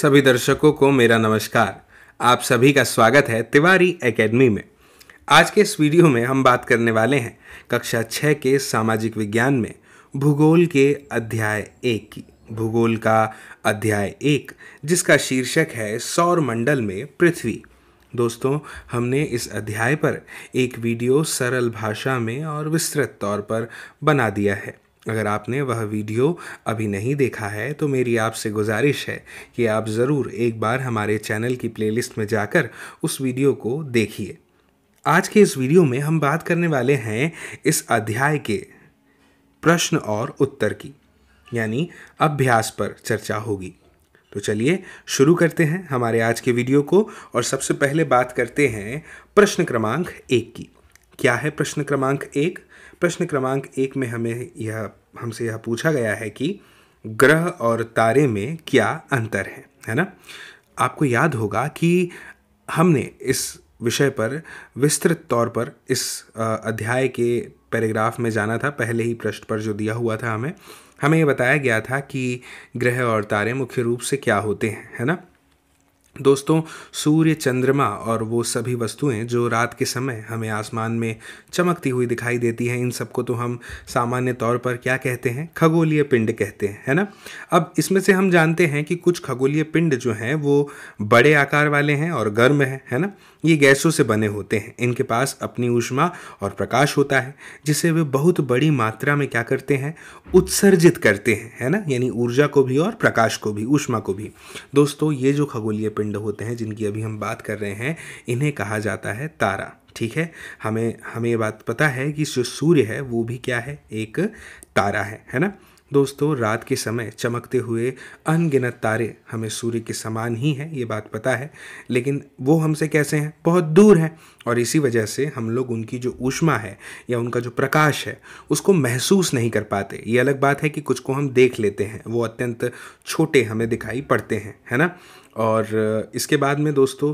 सभी दर्शकों को मेरा नमस्कार आप सभी का स्वागत है तिवारी एकेडमी में आज के इस वीडियो में हम बात करने वाले हैं कक्षा छः के सामाजिक विज्ञान में भूगोल के अध्याय एक की भूगोल का अध्याय एक जिसका शीर्षक है सौर मंडल में पृथ्वी दोस्तों हमने इस अध्याय पर एक वीडियो सरल भाषा में और विस्तृत तौर पर बना दिया है अगर आपने वह वीडियो अभी नहीं देखा है तो मेरी आपसे गुजारिश है कि आप ज़रूर एक बार हमारे चैनल की प्लेलिस्ट में जाकर उस वीडियो को देखिए आज के इस वीडियो में हम बात करने वाले हैं इस अध्याय के प्रश्न और उत्तर की यानी अभ्यास पर चर्चा होगी तो चलिए शुरू करते हैं हमारे आज के वीडियो को और सबसे पहले बात करते हैं प्रश्न क्रमांक एक की क्या है प्रश्न क्रमांक एक प्रश्न क्रमांक एक में हमें यह हमसे यह पूछा गया है कि ग्रह और तारे में क्या अंतर है है ना आपको याद होगा कि हमने इस विषय पर विस्तृत तौर पर इस अध्याय के पैराग्राफ में जाना था पहले ही पृष्ठ पर जो दिया हुआ था हमें हमें यह बताया गया था कि ग्रह और तारे मुख्य रूप से क्या होते हैं है ना दोस्तों सूर्य चंद्रमा और वो सभी वस्तुएं जो रात के समय हमें आसमान में चमकती हुई दिखाई देती हैं इन सबको तो हम सामान्य तौर पर क्या कहते हैं खगोलीय पिंड कहते हैं है ना अब इसमें से हम जानते हैं कि कुछ खगोलीय पिंड जो हैं वो बड़े आकार वाले हैं और गर्म हैं है ना ये गैसों से बने होते हैं इनके पास अपनी ऊष्मा और प्रकाश होता है जिसे वे बहुत बड़ी मात्रा में क्या करते हैं उत्सर्जित करते हैं है ना यानी ऊर्जा को भी और प्रकाश को भी ऊष्मा को भी दोस्तों ये जो खगोलीय पिंड होते हैं जिनकी अभी हम बात कर रहे हैं इन्हें कहा जाता है तारा ठीक है हमें हमें ये बात पता है कि जो सूर्य है वो भी क्या है एक तारा है है ना दोस्तों रात के समय चमकते हुए अनगिनत तारे हमें सूर्य के समान ही हैं ये बात पता है लेकिन वो हमसे कैसे हैं बहुत दूर हैं और इसी वजह से हम लोग उनकी जो ऊष्मा है या उनका जो प्रकाश है उसको महसूस नहीं कर पाते ये अलग बात है कि कुछ को हम देख लेते हैं वो अत्यंत छोटे हमें दिखाई पड़ते हैं है ना और इसके बाद में दोस्तों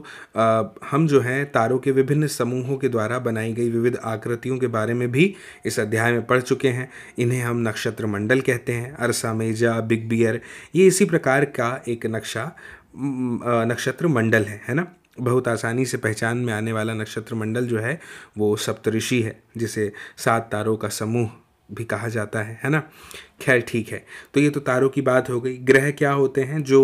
हम जो हैं तारों के विभिन्न समूहों के द्वारा बनाई गई विविध आकृतियों के बारे में भी इस अध्याय में पढ़ चुके हैं इन्हें हम नक्षत्र मंडल कहते हैं अरसा मेजा बिग बियर ये इसी प्रकार का एक नक्शा नक्षत्र मंडल है है ना बहुत आसानी से पहचान में आने वाला नक्षत्र मंडल जो है वो सप्तऋषि है जिसे सात तारों का समूह भी कहा जाता है है ना खैर ठीक है तो ये तो तारों की बात हो गई ग्रह क्या होते हैं जो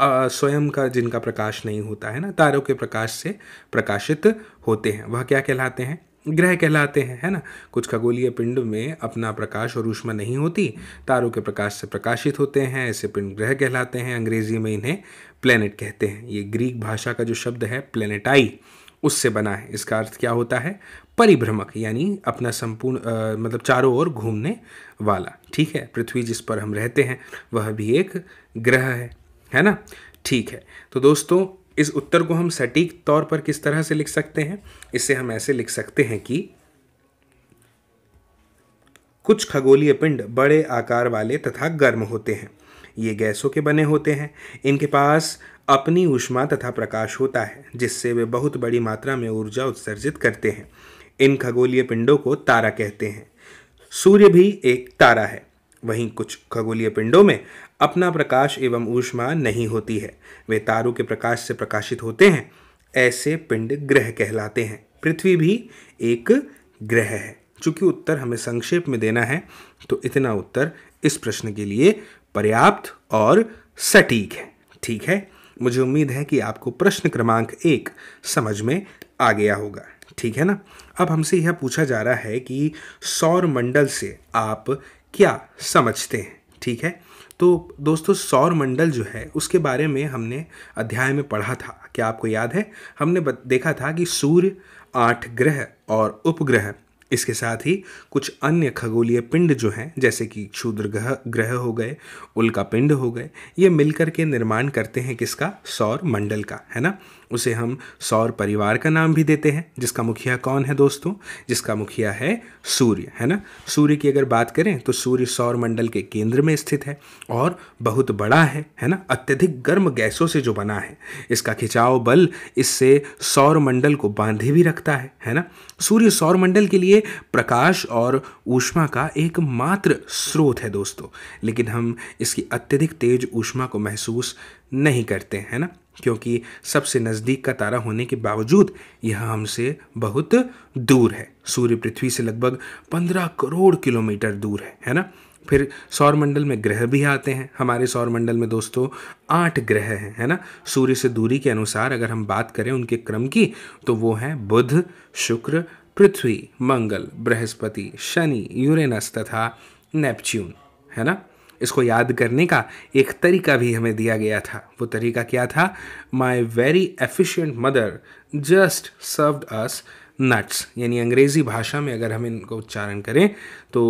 स्वयं का जिनका प्रकाश नहीं होता है ना तारों के प्रकाश से प्रकाशित होते हैं वह क्या कहलाते हैं ग्रह कहलाते हैं है ना कुछ खगोलीय पिंड में अपना प्रकाश और ऊष्मा नहीं होती तारों के प्रकाश से प्रकाशित होते हैं ऐसे पिंड ग्रह कहलाते हैं अंग्रेजी में इन्हें प्लेनेट कहते हैं ये ग्रीक भाषा का जो शब्द है प्लेनेटाई उससे बना है इसका अर्थ क्या होता है परिभ्रमक यानी अपना संपूर्ण मतलब चारों ओर घूमने वाला ठीक है पृथ्वी जिस पर हम रहते हैं वह भी एक ग्रह है है ना ठीक है तो दोस्तों इस उत्तर को हम सटीक तौर पर किस तरह से लिख सकते हैं इसे हम ऐसे लिख सकते हैं कि कुछ खगोलीय पिंड बड़े आकार वाले तथा गर्म होते हैं ये गैसों के बने होते हैं इनके पास अपनी ऊष्मा तथा प्रकाश होता है जिससे वे बहुत बड़ी मात्रा में ऊर्जा उत्सर्जित करते हैं इन खगोलीय पिंडों को तारा कहते हैं सूर्य भी एक तारा है वहीं कुछ खगोलीय पिंडों में अपना प्रकाश एवं ऊष्मा नहीं होती है वे तारों के प्रकाश से प्रकाशित होते हैं ऐसे पिंड ग्रह कहलाते हैं पृथ्वी भी एक ग्रह है चूंकि उत्तर हमें संक्षेप में देना है तो इतना उत्तर इस प्रश्न के लिए पर्याप्त और सटीक है ठीक है मुझे उम्मीद है कि आपको प्रश्न क्रमांक एक समझ में आ गया होगा ठीक है ना अब हमसे यह पूछा जा रहा है कि सौर मंडल से आप क्या समझते हैं ठीक है तो दोस्तों सौर मंडल जो है उसके बारे में हमने अध्याय में पढ़ा था क्या आपको याद है हमने देखा था कि सूर्य आठ ग्रह और उपग्रह इसके साथ ही कुछ अन्य खगोलीय पिंड जो हैं जैसे कि क्षुद्र ग्रह ग्रह हो गए उल्का पिंड हो गए ये मिलकर के निर्माण करते हैं किसका सौर मंडल का है ना उसे हम सौर परिवार का नाम भी देते हैं जिसका मुखिया कौन है दोस्तों जिसका मुखिया है सूर्य है ना सूर्य की अगर बात करें तो सूर्य सौर मंडल के केंद्र में स्थित है और बहुत बड़ा है है ना अत्यधिक गर्म गैसों से जो बना है इसका खिंचाव बल इससे सौर मंडल को बांधे भी रखता है है ना सूर्य सौर मंडल के लिए प्रकाश और ऊष्मा का एकमात्र स्रोत है दोस्तों लेकिन हम इसकी अत्यधिक तेज ऊष्मा को महसूस नहीं करते हैं ना क्योंकि सबसे नज़दीक का तारा होने के बावजूद यह हमसे बहुत दूर है सूर्य पृथ्वी से लगभग पंद्रह करोड़ किलोमीटर दूर है है ना फिर सौरमंडल में ग्रह भी आते हैं हमारे सौरमंडल में दोस्तों आठ ग्रह हैं है ना सूर्य से दूरी के अनुसार अगर हम बात करें उनके क्रम की तो वो हैं बुध शुक्र पृथ्वी मंगल बृहस्पति शनि यूरेनस तथा नेपच्यून है ना इसको याद करने का एक तरीका भी हमें दिया गया था वो तरीका क्या था my very efficient mother just served us nuts यानी अंग्रेज़ी भाषा में अगर हम इनको उच्चारण करें तो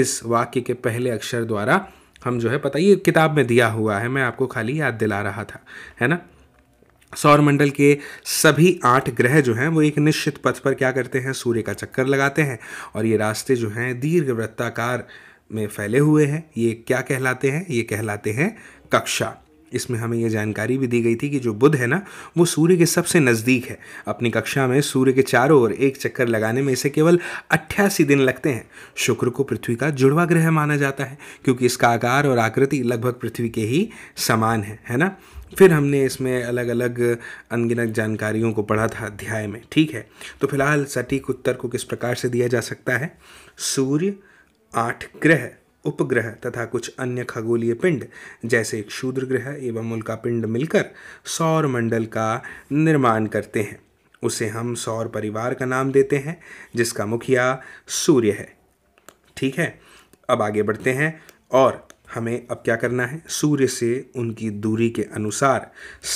इस वाक्य के पहले अक्षर द्वारा हम जो है पता ये किताब में दिया हुआ है मैं आपको खाली याद दिला रहा था है ना सौरमंडल के सभी आठ ग्रह जो हैं वो एक निश्चित पथ पर क्या करते हैं सूर्य का चक्कर लगाते हैं और ये रास्ते जो हैं दीर्घ वृत्ताकार में फैले हुए हैं ये क्या कहलाते हैं ये कहलाते हैं कक्षा इसमें हमें यह जानकारी भी दी गई थी कि जो बुध है ना वो सूर्य के सबसे नज़दीक है अपनी कक्षा में सूर्य के चारों ओर एक चक्कर लगाने में इसे केवल अट्ठासी दिन लगते हैं शुक्र को पृथ्वी का जुड़वा ग्रह माना जाता है क्योंकि इसका आकार और आकृति लगभग पृथ्वी के ही समान है है ना फिर हमने इसमें अलग अलग अनगिनत जानकारियों को पढ़ा था अध्याय में ठीक है तो फिलहाल सटीक उत्तर को किस प्रकार से दिया जा सकता है सूर्य आठ ग्रह उपग्रह तथा कुछ अन्य खगोलीय पिंड जैसे शूद्र ग्रह एवं उल्का पिंड मिलकर सौर मंडल का निर्माण करते हैं उसे हम सौर परिवार का नाम देते हैं जिसका मुखिया सूर्य है ठीक है अब आगे बढ़ते हैं और हमें अब क्या करना है सूर्य से उनकी दूरी के अनुसार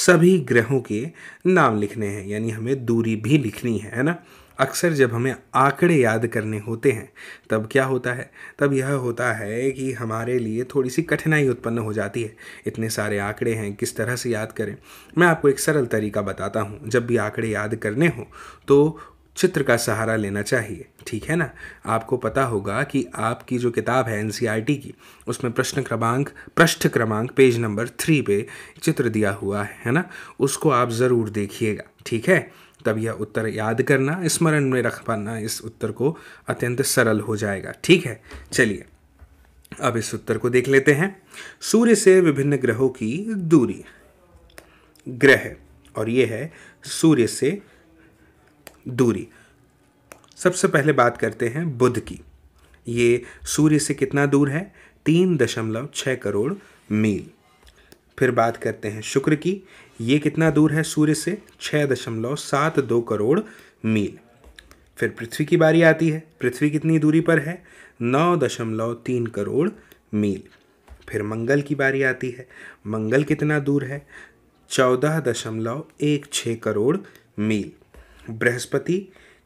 सभी ग्रहों के नाम लिखने हैं यानी हमें दूरी भी लिखनी है है ना अक्सर जब हमें आंकड़े याद करने होते हैं तब क्या होता है तब यह होता है कि हमारे लिए थोड़ी सी कठिनाई उत्पन्न हो जाती है इतने सारे आंकड़े हैं किस तरह से याद करें मैं आपको एक सरल तरीका बताता हूँ जब भी आंकड़े याद करने हों तो चित्र का सहारा लेना चाहिए ठीक है ना आपको पता होगा कि आपकी जो किताब है एन e की उसमें प्रश्न क्रमांक पृष्ठ क्रमांक पेज नंबर थ्री पे चित्र दिया हुआ है ना उसको आप ज़रूर देखिएगा ठीक है तब यह उत्तर याद करना स्मरण में रख पाना इस उत्तर को अत्यंत सरल हो जाएगा ठीक है चलिए अब इस उत्तर को देख लेते हैं सूर्य से विभिन्न ग्रहों की दूरी ग्रह और यह है सूर्य से दूरी सबसे पहले बात करते हैं बुध की ये सूर्य से कितना दूर है तीन दशमलव छः करोड़ मील फिर बात करते हैं शुक्र की ये कितना दूर है सूर्य से छः दशमलव सात दो करोड़ मील फिर पृथ्वी की बारी आती है पृथ्वी कितनी दूरी पर है नौ दशमलव तीन करोड़ मील फिर मंगल की बारी आती है मंगल कितना दूर है चौदह दशमलव एक छः करोड़ मील बृहस्पति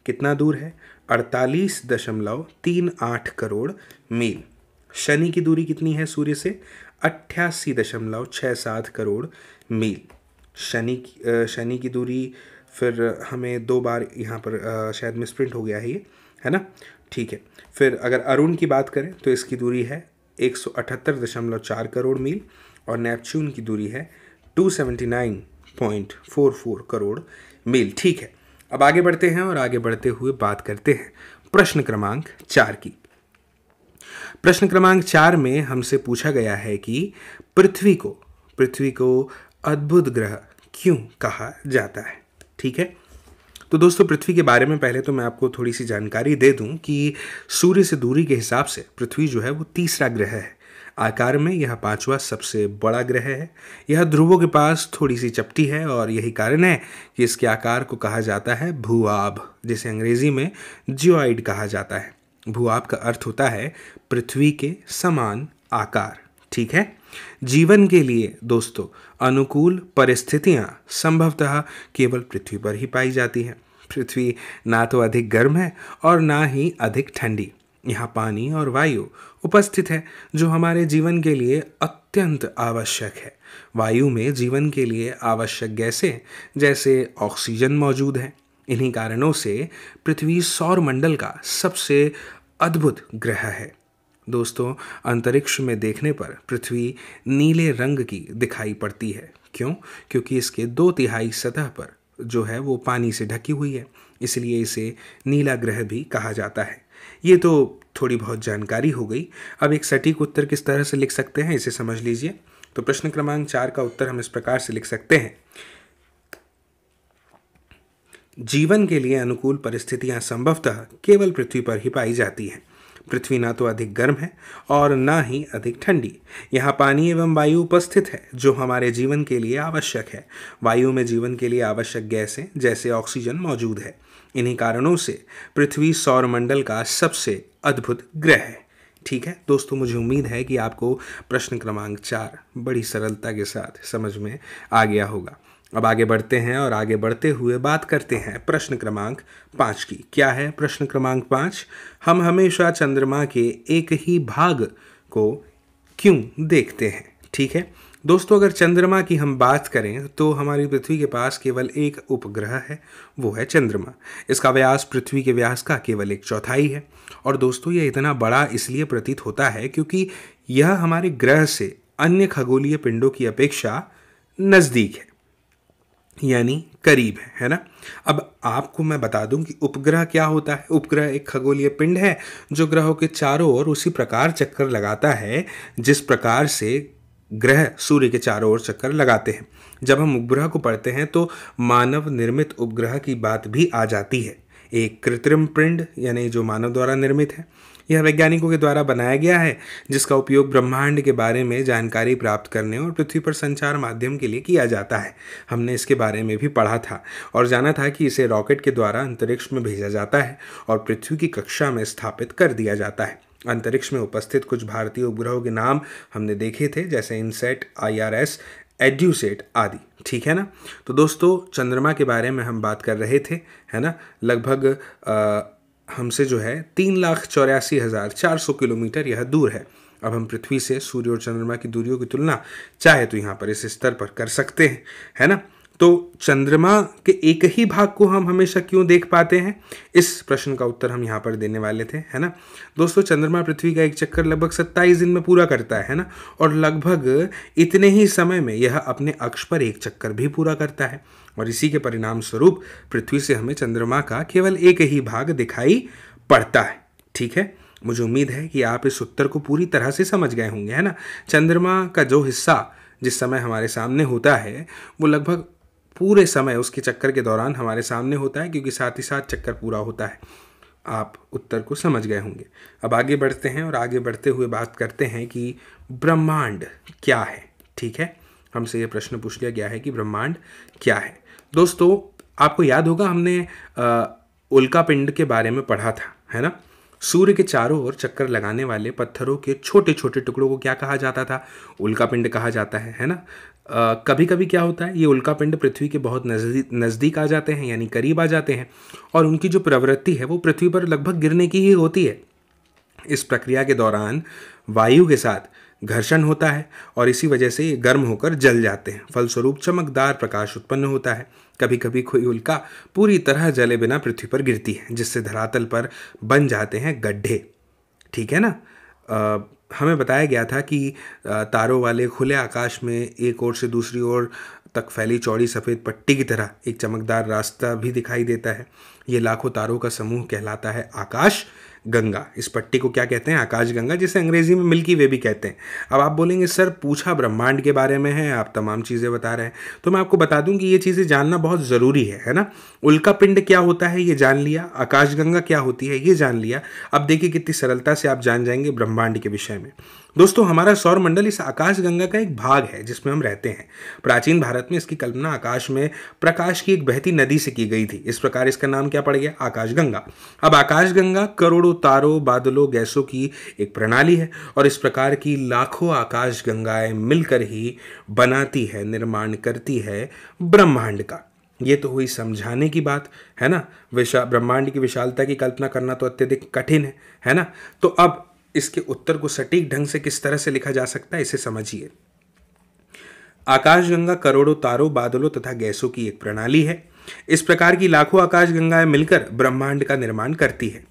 कितना दूर है अड़तालीस दशमलव तीन आठ करोड़ मील शनि की दूरी कितनी है सूर्य से अट्ठासी दशमलव छः सात करोड़ मील शनि शनि की दूरी फिर हमें दो बार यहाँ पर शायद मिसप्रिंट हो गया है ये है ना ठीक है फिर अगर अरुण की बात करें तो इसकी दूरी है एक सौ अठहत्तर दशमलव चार करोड़ मील और नेपच्यून की दूरी है two seventy nine point four four crore मील ठीक है अब आगे बढ़ते हैं और आगे बढ़ते हुए बात करते हैं प्रश्न क्रमांक चार की प्रश्न क्रमांक चार में हमसे पूछा गया है कि पृथ्वी को पृथ्वी को अद्भुत ग्रह क्यों कहा जाता है ठीक है तो दोस्तों पृथ्वी के बारे में पहले तो मैं आपको थोड़ी सी जानकारी दे दूं कि सूर्य से दूरी के हिसाब से पृथ्वी जो है वो तीसरा ग्रह है आकार में यह पांचवा सबसे बड़ा ग्रह है यह ध्रुवों के पास थोड़ी सी चपटी है और यही कारण है कि इसके आकार को कहा जाता है भूआब जिसे अंग्रेजी में जियोइड कहा जाता है भूआब का अर्थ होता है पृथ्वी के समान आकार ठीक है जीवन के लिए दोस्तों अनुकूल परिस्थितियाँ संभवतः केवल पृथ्वी पर ही पाई जाती हैं पृथ्वी ना तो अधिक गर्म है और ना ही अधिक ठंडी यहाँ पानी और वायु उपस्थित है जो हमारे जीवन के लिए अत्यंत आवश्यक है वायु में जीवन के लिए आवश्यक गैसें जैसे ऑक्सीजन मौजूद हैं इन्हीं कारणों से पृथ्वी सौर मंडल का सबसे अद्भुत ग्रह है दोस्तों अंतरिक्ष में देखने पर पृथ्वी नीले रंग की दिखाई पड़ती है क्यों क्योंकि इसके दो तिहाई सतह पर जो है वो पानी से ढकी हुई है इसलिए इसे नीला ग्रह भी कहा जाता है ये तो थोड़ी बहुत जानकारी हो गई अब एक सटीक उत्तर किस तरह से लिख सकते हैं इसे समझ लीजिए तो प्रश्न क्रमांक चार का उत्तर हम इस प्रकार से लिख सकते हैं जीवन के लिए अनुकूल परिस्थितियां संभवतः केवल पृथ्वी पर ही पाई जाती हैं पृथ्वी ना तो अधिक गर्म है और ना ही अधिक ठंडी यहाँ पानी एवं वायु उपस्थित है जो हमारे जीवन के लिए आवश्यक है वायु में जीवन के लिए आवश्यक गैसें जैसे ऑक्सीजन मौजूद है इन्हीं कारणों से पृथ्वी सौरमंडल का सबसे अद्भुत ग्रह है ठीक है दोस्तों मुझे उम्मीद है कि आपको प्रश्न क्रमांक चार बड़ी सरलता के साथ समझ में आ गया होगा अब आगे बढ़ते हैं और आगे बढ़ते हुए बात करते हैं प्रश्न क्रमांक पाँच की क्या है प्रश्न क्रमांक पाँच हम हमेशा चंद्रमा के एक ही भाग को क्यों देखते हैं ठीक है दोस्तों अगर चंद्रमा की हम बात करें तो हमारी पृथ्वी के पास केवल एक उपग्रह है वो है चंद्रमा इसका व्यास पृथ्वी के व्यास का केवल एक चौथाई है और दोस्तों यह इतना बड़ा इसलिए प्रतीत होता है क्योंकि यह हमारे ग्रह से अन्य खगोलीय पिंडों की अपेक्षा नज़दीक है यानी करीब है है ना अब आपको मैं बता दूं कि उपग्रह क्या होता है उपग्रह एक खगोलीय पिंड है जो ग्रहों के चारों ओर उसी प्रकार चक्कर लगाता है जिस प्रकार से ग्रह सूर्य के चारों ओर चक्कर लगाते हैं जब हम उपग्रह को पढ़ते हैं तो मानव निर्मित उपग्रह की बात भी आ जाती है एक कृत्रिम पिंड यानी जो मानव द्वारा निर्मित है यह वैज्ञानिकों के द्वारा बनाया गया है जिसका उपयोग ब्रह्मांड के बारे में जानकारी प्राप्त करने और पृथ्वी पर संचार माध्यम के लिए किया जाता है हमने इसके बारे में भी पढ़ा था और जाना था कि इसे रॉकेट के द्वारा अंतरिक्ष में भेजा जाता है और पृथ्वी की कक्षा में स्थापित कर दिया जाता है अंतरिक्ष में उपस्थित कुछ भारतीय उपग्रहों के नाम हमने देखे थे जैसे इनसेट एस एड्यूसेट आदि ठीक है ना तो दोस्तों चंद्रमा के बारे में हम बात कर रहे थे है ना लगभग हमसे जो है तीन लाख चौरासी हज़ार चार सौ किलोमीटर यह दूर है अब हम पृथ्वी से सूर्य और चंद्रमा की दूरियों की तुलना चाहे तो यहाँ पर इस स्तर पर कर सकते हैं है ना तो चंद्रमा के एक ही भाग को हम हमेशा क्यों देख पाते हैं इस प्रश्न का उत्तर हम यहाँ पर देने वाले थे है ना दोस्तों चंद्रमा पृथ्वी का एक चक्कर लगभग सत्ताईस दिन में पूरा करता है ना और लगभग इतने ही समय में यह अपने अक्ष पर एक चक्कर भी पूरा करता है और इसी के परिणाम स्वरूप पृथ्वी से हमें चंद्रमा का केवल एक ही भाग दिखाई पड़ता है ठीक है मुझे उम्मीद है कि आप इस उत्तर को पूरी तरह से समझ गए होंगे है ना चंद्रमा का जो हिस्सा जिस समय हमारे सामने होता है वो लगभग पूरे समय उसके चक्कर के दौरान हमारे सामने होता है क्योंकि साथ ही साथ चक्कर पूरा होता है आप उत्तर को समझ गए होंगे अब आगे बढ़ते हैं और आगे बढ़ते हुए बात करते हैं कि ब्रह्मांड क्या है ठीक है हमसे ये प्रश्न पूछ लिया गया है कि ब्रह्मांड क्या है दोस्तों आपको याद होगा हमने उल्का पिंड के बारे में पढ़ा था है ना सूर्य के चारों ओर चक्कर लगाने वाले पत्थरों के छोटे छोटे टुकड़ों को क्या कहा जाता था उल्का पिंड कहा जाता है है ना कभी कभी क्या होता है ये उल्कापिंड पृथ्वी के बहुत नज़दीक नज़दीक आ जाते हैं यानी करीब आ जाते हैं और उनकी जो प्रवृत्ति है वो पृथ्वी पर लगभग गिरने की ही होती है इस प्रक्रिया के दौरान वायु के साथ घर्षण होता है और इसी वजह से ये गर्म होकर जल जाते हैं फलस्वरूप चमकदार प्रकाश उत्पन्न होता है कभी कभी कोई उल्का पूरी तरह जले बिना पृथ्वी पर गिरती है जिससे धरातल पर बन जाते हैं गड्ढे ठीक है ना आ, हमें बताया गया था कि तारों वाले खुले आकाश में एक ओर से दूसरी ओर तक फैली चौड़ी सफ़ेद पट्टी की तरह एक चमकदार रास्ता भी दिखाई देता है ये लाखों तारों का समूह कहलाता है आकाश गंगा इस पट्टी को क्या कहते हैं आकाश गंगा जिसे अंग्रेजी में मिल्की वे भी कहते हैं अब आप बोलेंगे सर पूछा ब्रह्मांड के बारे में है आप तमाम चीज़ें बता रहे हैं तो मैं आपको बता दूं कि ये चीज़ें जानना बहुत ज़रूरी है है ना उल्का पिंड क्या होता है ये जान लिया आकाश गंगा क्या होती है ये जान लिया अब देखिए कितनी सरलता से आप जान जाएंगे ब्रह्मांड के विषय में दोस्तों हमारा सौर मंडल इस आकाश गंगा का एक भाग है जिसमें हम रहते हैं प्राचीन भारत में इसकी कल्पना आकाश में प्रकाश की एक बहती नदी से की गई थी इस प्रकार इसका नाम क्या पड़ गया आकाश गंगा अब आकाश गंगा करोड़ों तारों बादलों गैसों की एक प्रणाली है और इस प्रकार की लाखों आकाश मिलकर ही बनाती है निर्माण करती है ब्रह्मांड का ये तो हुई समझाने की बात है ना विशा ब्रह्मांड की विशालता की कल्पना करना तो अत्यधिक कठिन है है ना तो अब इसके उत्तर को सटीक ढंग से किस तरह से लिखा जा सकता है इसे समझिए आकाशगंगा करोड़ों तारों बादलों तथा गैसों की एक प्रणाली है इस प्रकार की लाखों आकाशगंगाएं मिलकर ब्रह्मांड का निर्माण करती है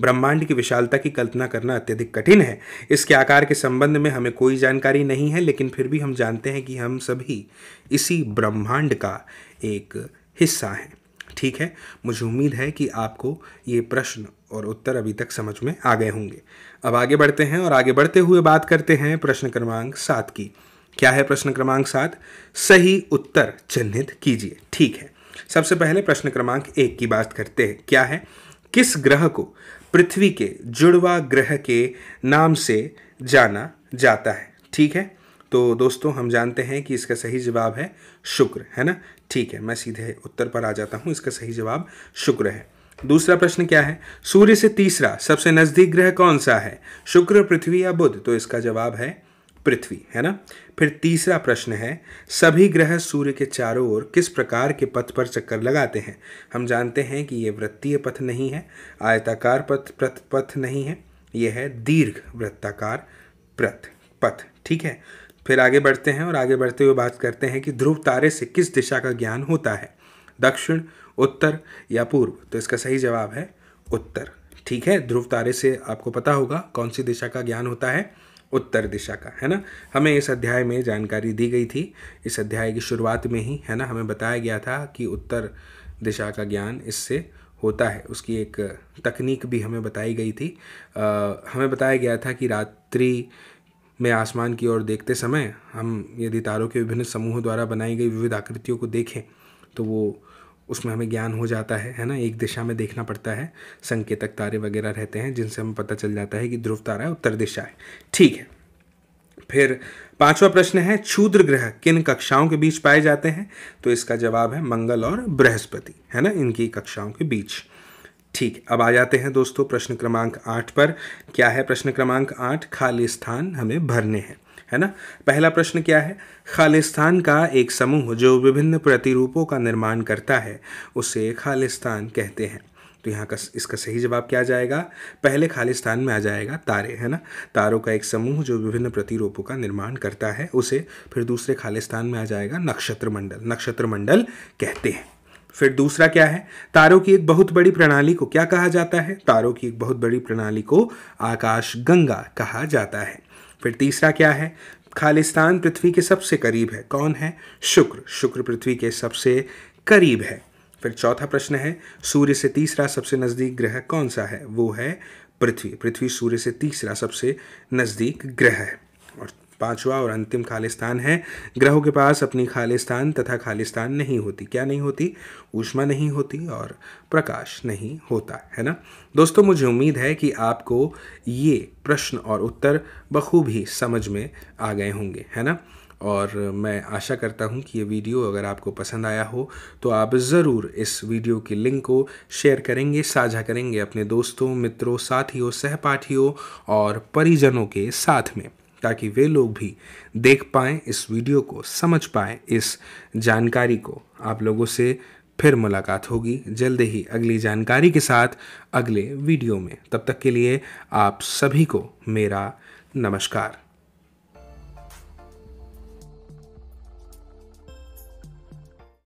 ब्रह्मांड की विशालता की कल्पना करना अत्यधिक कठिन है इसके आकार के संबंध में हमें कोई जानकारी नहीं है लेकिन फिर भी हम जानते हैं कि हम सभी इसी ब्रह्मांड का एक हिस्सा हैं ठीक है मुझे उम्मीद है कि आपको ये प्रश्न और उत्तर अभी तक समझ में आ गए होंगे अब आगे बढ़ते हैं और आगे बढ़ते हुए बात करते हैं प्रश्न क्रमांक सात की क्या है प्रश्न क्रमांक सात सही उत्तर चिन्हित कीजिए ठीक है सबसे पहले प्रश्न क्रमांक एक की बात करते हैं क्या है किस ग्रह को पृथ्वी के जुड़वा ग्रह के नाम से जाना जाता है ठीक है तो दोस्तों हम जानते हैं कि इसका सही जवाब है शुक्र है ना ठीक है मैं सीधे उत्तर पर आ जाता हूँ इसका सही जवाब शुक्र है दूसरा प्रश्न क्या है सूर्य से तीसरा सबसे नज़दीक ग्रह कौन सा है शुक्र पृथ्वी या बुध तो इसका जवाब है पृथ्वी है ना फिर तीसरा प्रश्न है सभी ग्रह सूर्य के चारों ओर किस प्रकार के पथ पर चक्कर लगाते हैं हम जानते हैं कि ये वृत्तीय पथ नहीं है आयताकार पथ पथ नहीं है यह है दीर्घ वृत्ताकार प्रथ पथ ठीक है फिर आगे बढ़ते हैं और आगे बढ़ते हुए बात करते हैं कि ध्रुव तारे से किस दिशा का ज्ञान होता है दक्षिण उत्तर या पूर्व तो इसका सही जवाब है उत्तर ठीक है ध्रुव तारे से आपको पता होगा कौन सी दिशा का ज्ञान होता है उत्तर दिशा का है ना हमें इस अध्याय में जानकारी दी गई थी इस अध्याय की शुरुआत में ही है ना हमें बताया गया था कि उत्तर दिशा का ज्ञान इससे होता है उसकी एक तकनीक भी हमें बताई गई थी आ, हमें बताया गया था कि रात्रि में आसमान की ओर देखते समय हम यदि तारों के विभिन्न समूहों द्वारा बनाई गई विविध आकृतियों को देखें तो वो उसमें हमें ज्ञान हो जाता है है ना एक दिशा में देखना पड़ता है संकेतक तारे वगैरह रहते हैं जिनसे हमें पता चल जाता है कि ध्रुव तारा उत्तर दिशा है ठीक है फिर पांचवा प्रश्न है क्षुद्र ग्रह किन कक्षाओं के बीच पाए जाते हैं तो इसका जवाब है मंगल और बृहस्पति है ना इनकी कक्षाओं के बीच ठीक अब आ जाते हैं दोस्तों प्रश्न क्रमांक आठ पर क्या है प्रश्न क्रमांक आठ खाली स्थान हमें भरने हैं है ना पहला प्रश्न क्या है खालिस्तान का एक समूह जो विभिन्न प्रतिरूपों का निर्माण करता है उसे खालिस्तान कहते हैं तो यहाँ का इसका सही जवाब क्या आ जाएगा पहले खालिस्तान में आ जाएगा तारे है ना तारों का एक समूह जो विभिन्न प्रतिरूपों का निर्माण करता है उसे फिर दूसरे खालिस्तान में आ जाएगा नक्षत्र मंडल नक्षत्र मंडल कहते हैं फिर दूसरा क्या है तारों की एक बहुत बड़ी प्रणाली को क्या कहा जाता है तारों की एक बहुत बड़ी प्रणाली को आकाश गंगा कहा जाता है फिर तीसरा क्या है खालिस्तान पृथ्वी के सबसे करीब है कौन है शुक्र शुक्र पृथ्वी के सबसे करीब है फिर चौथा प्रश्न है सूर्य से तीसरा सबसे नज़दीक ग्रह कौन सा है वो है पृथ्वी पृथ्वी सूर्य से तीसरा सबसे नज़दीक ग्रह है पांचवा और अंतिम खालिस्तान है ग्रहों के पास अपनी खालिस्तान तथा खालिस्तान नहीं होती क्या नहीं होती ऊष्मा नहीं होती और प्रकाश नहीं होता है ना दोस्तों मुझे उम्मीद है कि आपको ये प्रश्न और उत्तर बखूबी समझ में आ गए होंगे है ना और मैं आशा करता हूँ कि ये वीडियो अगर आपको पसंद आया हो तो आप ज़रूर इस वीडियो की लिंक को शेयर करेंगे साझा करेंगे अपने दोस्तों मित्रों साथियों सहपाठियों और परिजनों के साथ में ताकि वे लोग भी देख पाएँ इस वीडियो को समझ पाएँ इस जानकारी को आप लोगों से फिर मुलाकात होगी जल्द ही अगली जानकारी के साथ अगले वीडियो में तब तक के लिए आप सभी को मेरा नमस्कार